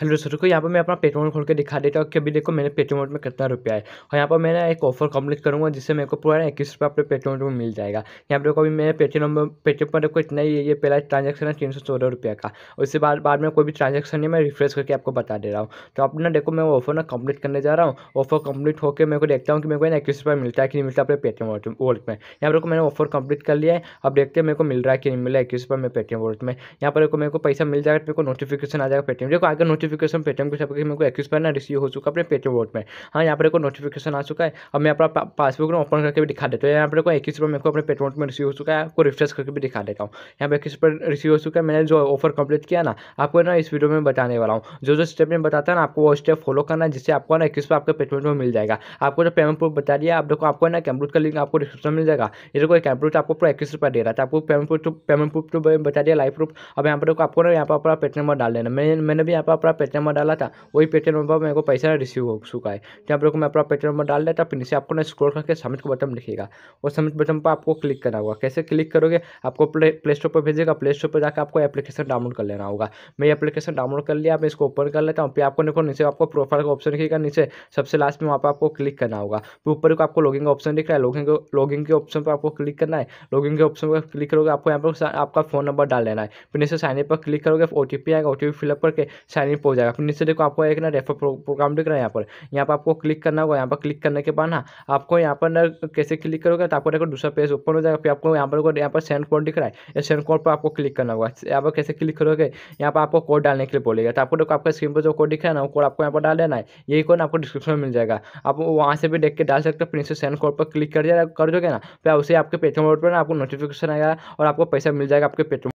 hello दोस्तों को यहाँ पर मैं अपना पेटीएम खोल के दिखा देता हूँ कि अभी देखो मेरे पेटीएम में कितना रुपया है और यहाँ पर मैं एक ऑफर कंप्लीट करूँगा जिससे मेरे को पूरा इक्कीस रुपये अपने पेटीएम में मिल जाएगा यहाँ पर देखो अभी मेरे पेटीएम पेटीएम पर देखो इतना ही ये पहला ट्रांजेक्शन है तीन सौ चौदह रुपये का और बाद बाद में कोई भी ट्रांजेक्शन नहीं मैं रिफ्रेश करके आपको बता दे रहा हूँ तो आप ना देखो मैं ऑफर ना कंप्लीट करने जा रहा हूँ ऑफर कंप्लीट होकर मेरे को देखता हूँ कि मेरे को इक्कीस रुपये मिलता है कि नहीं मिलता अपने पेटीएम वॉल्ट में यहाँ पर देखो मैंने ऑफर कंप्लीट कर लिया है अब देखते हैं मेरे को मिल रहा है कि नहीं मिला इक्कीस रुपये मेरे पेटीएम वॉल्ट में यहाँ पर देखो मेरे को पैसा मिल जाएगा मेरे को नोटिफिकेशन आ जाएगा पेटीएम देखो आगे नोटिफिक नोटिफिकेशन पेटीएम के हिसाब से मेरे को पर ना रिसीव हो चुका अपने पेटीएम वोट में हाँ यहाँ पर नोटिफिकेशन आ चुका है अब मैं अपना पासबुक ना ओपन करके भी दिखा देता हूँ यहाँ पर को इक्कीस रुपये मेरे को अपने पेटीएम वोट में रिसीव हो चुका है आपको रिफ्रेश करके भी दिखा देता हूँ यहाँ पर इक्कीस रुपये रिसीव हो चुका है मैंने जो ऑफर कंप्लीट किया ना आपको ना इस वीडियो में बताने वाला हूँ जो जो स्टेप में बताता है ना आपको वो स्टेप फॉलो करना है जिससे आपको ना इक्कीस आपका पेमेंट में मिल जाएगा आपको जो पेमेंट प्रूफ बता दिया आप देखो आपको ना कैम्प्रूट का लिंक आपको डिस्क्रिप्शन मिल जाएगा ये देखो कैम्प्रूट आपको पूरा इक्कीस रुपया दे रहा था आपको पेमेंट प्रूफ पेमेंट प्रूफ तो बता दिया लाइफ प्रूफ अब यहाँ पर देखो आपको ना यहाँ पर अपना पेटीएम नंबर डाल देना मैंने मैंने भी यहाँ पर अपना पेटीएम नंबर डाला था वही पेटीएम नंबर मेरे को पैसा रिसीव हो चुका है तो आप लोग मैं अपना पेटीएम नंबर डाल देता फिर से आपको ना स्क्रोल करके सबमिट का बटन लिखेगा और सबमिट बटन पर आपको क्लिक करना होगा कैसे क्लिक करोगे आपको प्ले स्टोर पर भेजेगा प्ले स्टोर पर जाकर आपको एप्लीकेशन डाउनलोड कर लेना होगा मैं एप्लीकेशन डाउनलोड कर लिया मैं इसको ओपन कर लेता हूँ फिर आपको देखो नीचे आपको प्रोफाइल का ऑप्शन लिखेगा नीचे सबसे लास्ट में वहाँ पर आपको क्लिक करना होगा फिर ऊपर को आपको लॉगिंग का ऑप्शन दिख रहा है लॉगिंग लॉगिंग के ऑप्शन पर आपको क्लिक करना है लॉगिंग के ऑप्शन पर क्लिक करोगे आपको यहाँ पर आपका फोन नंबर डाल लेना है फिर नीचे साइन पर क्लिक करोगे ओ आएगा ओ फिलअप करके साइन इन हो जाएगा फिर नीचे देखो आपको एक ना रेफर प्रोग्राम दिख रहा है यहाँ पर यहाँ पर आपको क्लिक करना होगा यहाँ पर क्लिक करने के बाद ना आपको यहाँ पर ना कैसे क्लिक करोगे तो आपको देखो दूसरा पेज ओपन हो जाएगा फिर आपको यहाँ पर यहाँ पर सेंड कोड दिख रहा है इस सेंड कोड पर आपको क्लिक करना होगा यहाँ पर कैसे क्लिक करोगे यहाँ पर आपको कोड डालने के लिए बोलेगा तो आपको देखो आपका स्क्रीन पर जो कोड दिख रहा है ना वो कोड आपको यहाँ पर डाल देना है यही कोड आपको डिस्क्रिप्शन में मिल जाएगा आप वहाँ से भी देख के डाल सकते हो फिर इसे सेंड कोड पर क्लिक कर जाएगा कर दोगे ना फिर उसे आपके पेटीएम वोट पर ना आपको नोटिफिकेशन आएगा और आपको पैसा मिल जाएगा आपके पेटीएम